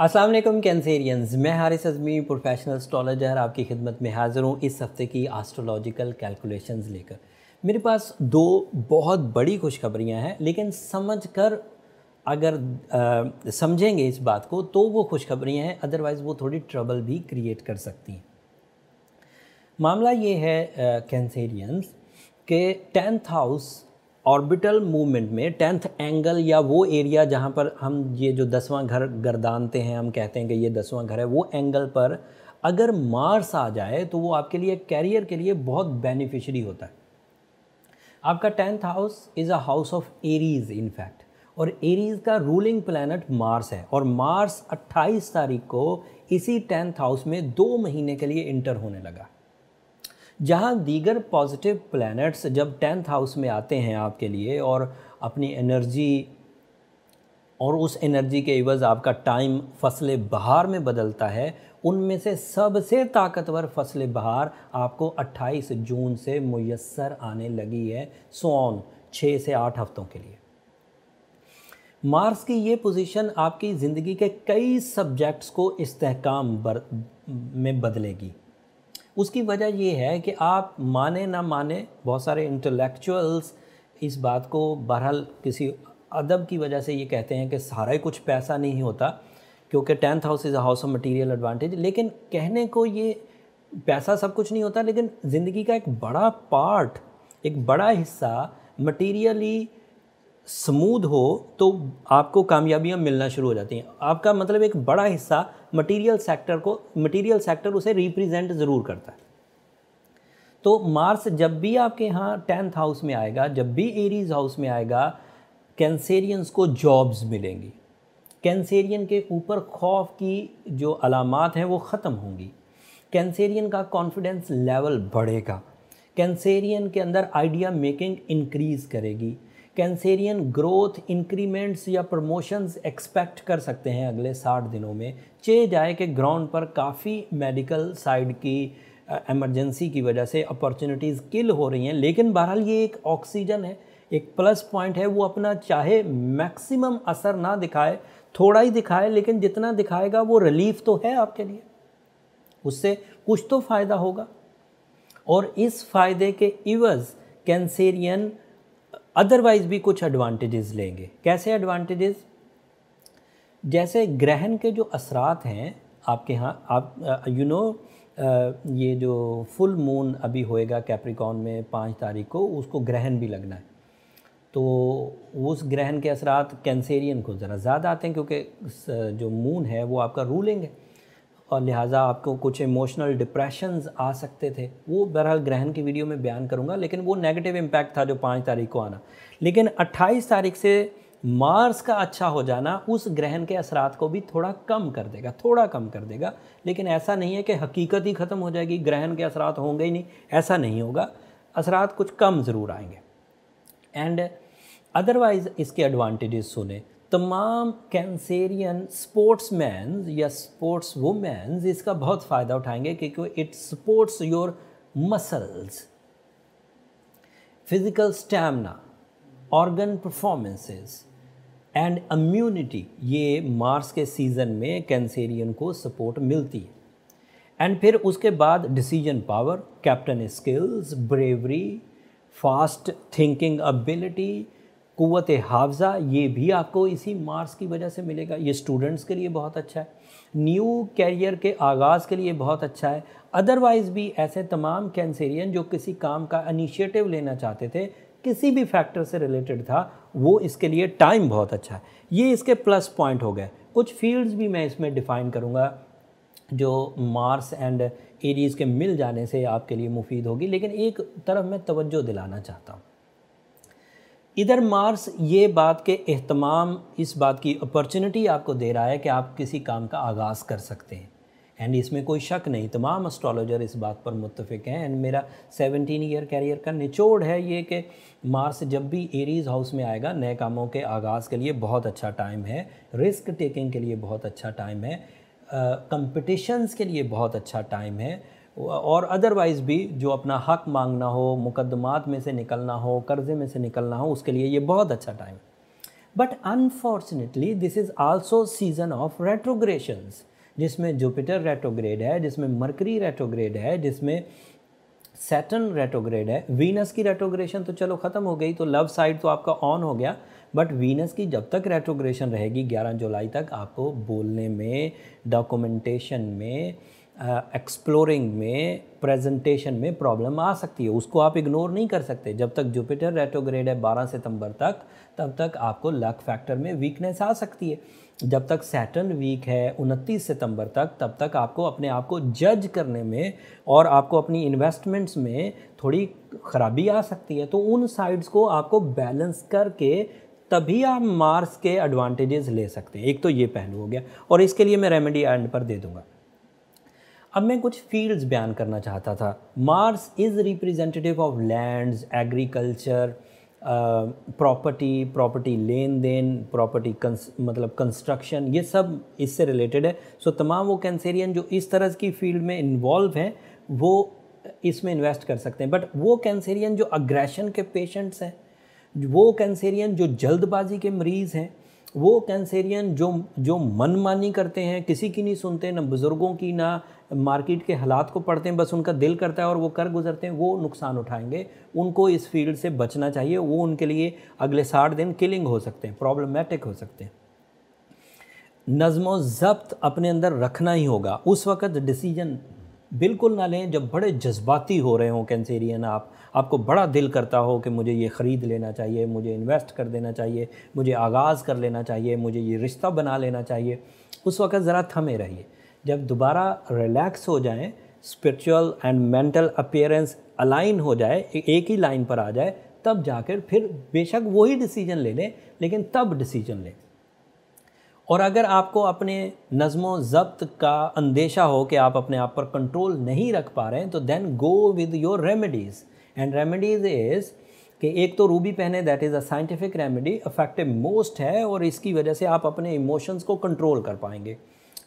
Aslam Cancerians मैं Haris Azmi professional स्ट्रॉलॉजर आपकी खिदमत में हाज़िर हूँ इस हफ़्ते की आस्ट्रोलॉजिकल कैलकुलेशंस लेकर मेरे पास दो बहुत बड़ी खुशखबरियाँ हैं लेकिन समझ कर अगर आ, समझेंगे इस बात को तो वो खुशखबरियाँ हैं अदरवाइज़ वो थोड़ी ट्रबल भी क्रिएट कर सकती हैं मामला ये है कैंसेरियंस के टेंथ हाउस ऑर्बिटल मूवमेंट में टेंथ एंगल या वो एरिया जहाँ पर हम ये जो दसवां घर गर्दानते हैं हम कहते हैं कि ये दसवां घर है वो एंगल पर अगर मार्स आ जाए तो वो आपके लिए कैरियर के लिए बहुत बेनिफिशरी होता है आपका tenth house is a house of Aries in fact और एरीज का रूलिंग प्लानट मार्स है और मार्स 28 तारीख को इसी टेंथ हाउस में दो महीने के लिए इंटर होने लगा जहाँ दीगर पॉजिटिव प्लैनेट्स जब टेंथ हाउस में आते हैं आपके लिए और अपनी एनर्जी और उस एनर्जी के एवज़ आपका टाइम फसलें बहार में बदलता है उनमें से सबसे ताकतवर फसलें बहार आपको 28 जून से मैसर आने लगी है सोन छः से आठ हफ्तों के लिए मार्स की ये पोजीशन आपकी ज़िंदगी के कई सब्जेक्ट्स को इस्तेकाम में बदलेगी उसकी वजह ये है कि आप माने ना माने बहुत सारे इंटेलेक्चुअल्स इस बात को बहरहाल किसी अदब की वजह से ये कहते हैं कि सारा ही कुछ पैसा नहीं होता क्योंकि tenth house is a house of material advantage लेकिन कहने को ये पैसा सब कुछ नहीं होता लेकिन ज़िंदगी का एक बड़ा पार्ट एक बड़ा हिस्सा मटीरियली स्मूद हो तो आपको कामयाबियां मिलना शुरू हो जाती हैं आपका मतलब एक बड़ा हिस्सा मटेरियल सेक्टर को मटेरियल सेक्टर उसे रिप्रेजेंट ज़रूर करता है तो मार्स जब भी आपके यहाँ टेंथ हाउस में आएगा जब भी एरीज हाउस में आएगा कैंसेरियंस को जॉब्स मिलेंगी कैंसेरियन के ऊपर खौफ की जो अलामत हैं वो ख़त्म होंगी कैंसेरियन का कॉन्फिडेंस लेवल बढ़ेगा कैंसेरियन के अंदर आइडिया मेकिंग इंक्रीज़ करेगी कैंसेरियन ग्रोथ इंक्रीमेंट्स या प्रमोशंस एक्सपेक्ट कर सकते हैं अगले साठ दिनों में चे जाए कि ग्राउंड पर काफ़ी मेडिकल साइड की एमरजेंसी की वजह से अपॉर्चुनिटीज़ किल हो रही हैं लेकिन बहरहाल ये एक ऑक्सीजन है एक प्लस पॉइंट है वो अपना चाहे मैक्सिमम असर ना दिखाए थोड़ा ही दिखाए लेकिन जितना दिखाएगा वो रिलीफ तो है आपके लिए उससे कुछ तो फ़ायदा होगा और इस फ़ायदे के इवज़ कैंसेरियन अदरवाइज़ भी कुछ एडवांटेजेस लेंगे कैसे एडवांटेजेस जैसे ग्रहण के जो असरात हैं आपके यहाँ आप यू नो ये जो फुल मून अभी होएगा कैप्रिकॉन में पाँच तारीख को उसको ग्रहण भी लगना है तो उस ग्रहण के असरात कैंसेरियन को ज़रा ज़्यादा आते हैं क्योंकि जो मून है वो आपका रूलिंग है और लिहाजा आपको कुछ इमोशनल डिप्रेशन आ सकते थे वो बहरहाल ग्रहण की वीडियो में बयान करूँगा लेकिन वो नेगेटिव इम्पैक्ट था जो पाँच तारीख को आना लेकिन अट्ठाईस तारीख से मार्स का अच्छा हो जाना उस ग्रहण के असरात को भी थोड़ा कम कर देगा थोड़ा कम कर देगा लेकिन ऐसा नहीं है कि हकीकत ही ख़त्म हो जाएगी ग्रहण के असरात होंगे ही नहीं ऐसा नहीं होगा असरात कुछ कम ज़रूर आएंगे एंड अदरवाइज़ इसके एडवांटेजेस सुने तमाम कैंसेरियन स्पोर्ट्स मैन या स्पोर्ट्स वुमेन्स इसका बहुत फ़ायदा उठाएंगे क्योंकि it supports your muscles physical stamina organ performances and immunity ये मार्स के सीज़न में कैंसेरियन को सपोर्ट मिलती है एंड फिर उसके बाद decision power captain skills bravery fast thinking ability क़वत हाफज़ा ये भी आपको इसी मार्क्स की वजह से मिलेगा ये स्टूडेंट्स के लिए बहुत अच्छा है न्यू कैरियर के आगाज़ के लिए बहुत अच्छा है अदरवाइज़ भी ऐसे तमाम कैंसेरियन जो किसी काम का इनिशिएटिव लेना चाहते थे किसी भी फैक्टर से रिलेटेड था वो इसके लिए टाइम बहुत अच्छा है ये इसके प्लस पॉइंट हो गए कुछ फील्ड्स भी मैं इसमें डिफ़ाइन करूँगा जो मार्स एंड एरीज़ के मिल जाने से आपके लिए मुफीद होगी लेकिन एक तरफ मैं तवज्जो दिलाना चाहता हूँ इधर मार्स ये बात के अहतमाम इस बात की अपॉर्चुनिटी आपको दे रहा है कि आप किसी काम का आगाज़ कर सकते हैं एंड इसमें कोई शक नहीं तमाम एस्ट्रोलॉजर इस बात पर मुतफिक हैं एंड मेरा सेवनटीन ईयर कैरियर का निचोड़ है ये कि मार्स जब भी एरीज हाउस में आएगा नए कामों के आगाज़ के लिए बहुत अच्छा टाइम है रिस्क टेकिंग के लिए बहुत अच्छा टाइम है कंपटिशन्स uh, के लिए बहुत अच्छा टाइम है और अदरवाइज़ भी जो अपना हक मांगना हो मुकदमात में से निकलना हो कर्ज़े में से निकलना हो उसके लिए ये बहुत अच्छा time but unfortunately this is also season of retrogressions जिसमें जुपिटर रेट्रोग्रेड है जिसमें मरकरी रेट्रोग्रेड है जिसमें सेटन रेट्रोग्रेड है वीनस की रेट्रोग्रेशन तो चलो ख़त्म हो गई तो लव साइड तो आपका ऑन हो गया बट वीनस की जब तक रेट्रोग्रेशन रहेगी 11 जुलाई तक आपको बोलने में डॉक्यूमेंटेशन में एक्सप्लोरिंग uh, में प्रेजेंटेशन में प्रॉब्लम आ सकती है उसको आप इग्नोर नहीं कर सकते जब तक जुपिटर रेटोग्रेड है 12 सितंबर तक तब तक आपको लक फैक्टर में वीकनेस आ सकती है जब तक सैटर्न वीक है 29 सितंबर तक तब तक आपको अपने आप को जज करने में और आपको अपनी इन्वेस्टमेंट्स में थोड़ी खराबी आ सकती है तो उन साइड्स को आपको बैलेंस करके तभी आप मार्स के एडवांटेजेस ले सकते हैं एक तो ये पहलू हो गया और इसके लिए मैं रेमेडी एंड पर दे दूँगा अब मैं कुछ फील्ड्स बयान करना चाहता था Mars is representative of lands agriculture property property लेन देन प्रॉपर्टी मतलब कंस्ट्रक्शन ये सब इससे रिलेटेड है सो so, तमाम वो कैंसेरियन जो इस तरह की फील्ड में इन्वॉल्व हैं वो इसमें इन्वेस्ट कर सकते हैं बट वो कैंसेरियन जो अग्रेशन के पेशेंट्स हैं वो कैंसेरियन जो जल्दबाजी के मरीज़ हैं वो कैंसेरियन जो जो मनमानी करते हैं किसी की नहीं सुनते ना बुज़ुर्गों की ना मार्केट के हालात को पढ़ते हैं बस उनका दिल करता है और वो कर गुजरते हैं वो नुकसान उठाएंगे उनको इस फील्ड से बचना चाहिए वो उनके लिए अगले साठ दिन किलिंग हो सकते हैं प्रॉब्लमेटिक हो सकते हैं नज़म ज़ब्त अपने अंदर रखना ही होगा उस वक़्त डिसीजन बिल्कुल ना लें जब बड़े जज्बाती हो रहे हों कैंसेरियन आप आपको बड़ा दिल करता हो कि मुझे ये ख़रीद लेना चाहिए मुझे इन्वेस्ट कर देना चाहिए मुझे आगाज़ कर लेना चाहिए मुझे ये रिश्ता बना लेना चाहिए उस वक़्त ज़रा थमे रहिए जब दोबारा रिलैक्स हो जाएं spiritual and mental appearance align हो जाए एक ही लाइन पर आ जाए तब जाकर फिर बेशक वही डिसीजन ले लें लेकिन तब डिसीजन लें और अगर आपको अपने नज़मो ज़ब्त का अंदेशा हो कि आप अपने आप पर कंट्रोल नहीं रख पा रहे हैं तो then go with your remedies and remedies is कि एक तो रूबी पहने that is a scientific remedy effective most है और इसकी वजह से आप अपने इमोशंस को कंट्रोल कर पाएंगे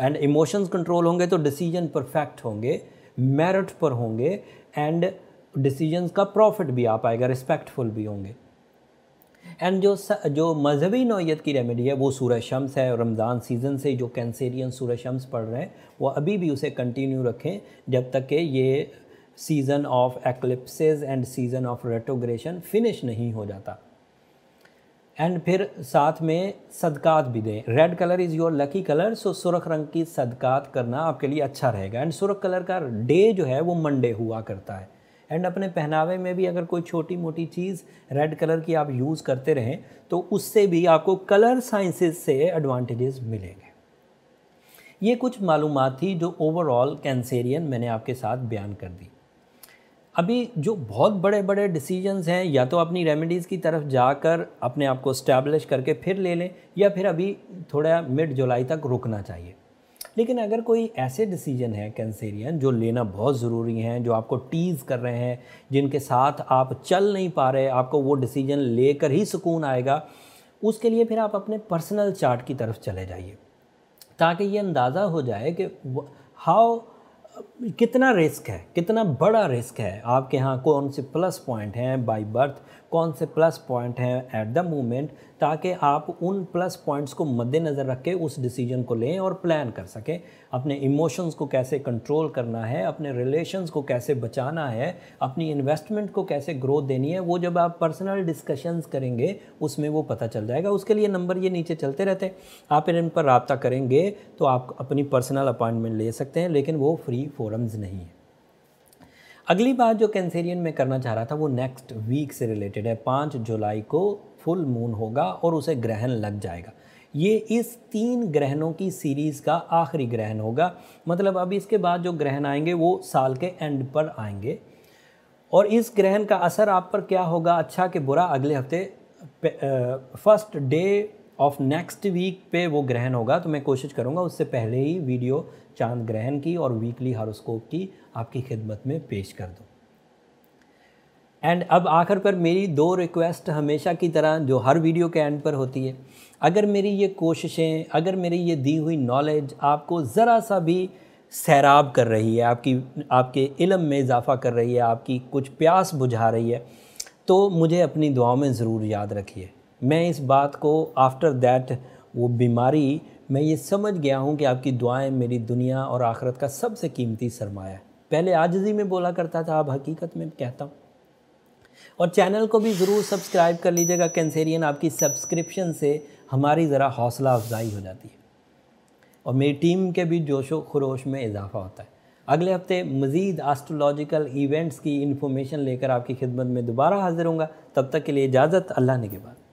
एंड इमोशंस कंट्रोल होंगे तो डिसीजन परफेक्ट होंगे मेरिट पर होंगे एंड डिसीजंस का प्रॉफिट भी आ पाएगा रिस्पेक्टफुल भी होंगे एंड जो स, जो मजहबी नौीयत की रेमेडी है वो सूर्य शम्स है रमज़ान सीज़न से जो कैंसेरियन सूर्य शम्स पढ़ रहे हैं वो अभी भी उसे कंटिन्यू रखें जब तक कि ये season of eclipse and season of retrogression finish नहीं हो जाता एंड फिर साथ में सदकात भी दें red colour is your lucky colour so सुरख रंग की सदकात करना आपके लिए अच्छा रहेगा एंड सुरख कलर का डे जो है वो मंडे हुआ करता है एंड अपने पहनावे में भी अगर कोई छोटी मोटी चीज़ रेड कलर की आप यूज़ करते रहें तो उससे भी आपको कलर साइंसेस से एडवांटेजेस मिलेंगे ये कुछ मालूम थी जो ओवरऑल कैंसेरियन मैंने आपके साथ बयान कर दी अभी जो बहुत बड़े बड़े डिसीजंस हैं या तो अपनी रेमेडीज़ की तरफ जाकर अपने आप को स्टैब्लिश करके फिर ले लें या फिर अभी थोड़ा मिड जुलाई तक रुकना चाहिए लेकिन अगर कोई ऐसे डिसीजन है कैंसेरियन जो लेना बहुत ज़रूरी हैं जो आपको टीज़ कर रहे हैं जिनके साथ आप चल नहीं पा रहे आपको वो डिसीजन लेकर ही सुकून आएगा उसके लिए फिर आप अपने पर्सनल चार्ट की तरफ चले जाइए ताकि ये अंदाज़ा हो जाए कि हाउ कितना रिस्क है कितना बड़ा रिस्क है आपके यहाँ कौन से प्लस पॉइंट हैं बाय बर्थ कौन से प्लस पॉइंट हैं एट द मोमेंट ताकि आप उन प्लस पॉइंट्स को मद्देनज़र रख के उस डिसीजन को लें और प्लान कर सकें अपने इमोशंस को कैसे कंट्रोल करना है अपने रिलेशंस को कैसे बचाना है अपनी इन्वेस्टमेंट को कैसे ग्रोथ देनी है वो जब आप पर्सनल डिस्कशंस करेंगे उसमें वो पता चल जाएगा उसके लिए नंबर ये नीचे चलते रहते हैं आप इन पर रबता करेंगे तो आप अपनी पर्सनल अपॉइंटमेंट ले सकते हैं लेकिन वो फ्री फो फोरम्स नहीं है अगली बात जो कैंसेरियन में करना चाह रहा था वो नेक्स्ट वीक से रिलेटेड है पाँच जुलाई को फुल मून होगा और उसे ग्रहण लग जाएगा ये इस तीन ग्रहणों की सीरीज़ का आखिरी ग्रहण होगा मतलब अब इसके बाद जो ग्रहण आएंगे वो साल के एंड पर आएंगे और इस ग्रहण का असर आप पर क्या होगा अच्छा कि बुरा अगले हफ्ते first day of next week पे वो ग्रहण होगा तो मैं कोशिश करूँगा उससे पहले ही वीडियो चांद ग्रहण की और वीकली हॉरोस्कोप की आपकी खिदमत में पेश कर दूँ एंड अब आखिर पर मेरी दो रिक्वेस्ट हमेशा की तरह जो हर वीडियो के एंड पर होती है अगर मेरी ये कोशिशें अगर मेरी ये दी हुई नॉलेज आपको ज़रा सा भी सैराब कर रही है आपकी आपके इलम में इजाफ़ा कर रही है आपकी कुछ प्यास बुझा रही है तो मुझे अपनी दुआ में ज़रूर याद रखिए मैं इस बात को आफ्टर दैट वो बीमारी मैं ये समझ गया हूँ कि आपकी दुआएं मेरी दुनिया और आखरत का सबसे कीमती सरमाया है पहले आजजी में बोला करता था अब हकीकत में कहता हूँ और चैनल को भी ज़रूर सब्सक्राइब कर लीजिएगा कैंसेरियन आपकी सब्सक्रिप्शन से हमारी ज़रा हौसला अफजाई हो जाती है और मेरी टीम के भी जोशो खरोश में इजाफा होता है अगले हफ्ते मज़ीद आस्ट्रोलॉजिकल इवेंट्स की इन्फॉर्मेशन लेकर आपकी खिदमत में दोबारा हाजिर होंगे तब तक के लिए इजाज़त अल्लाह ने के बाद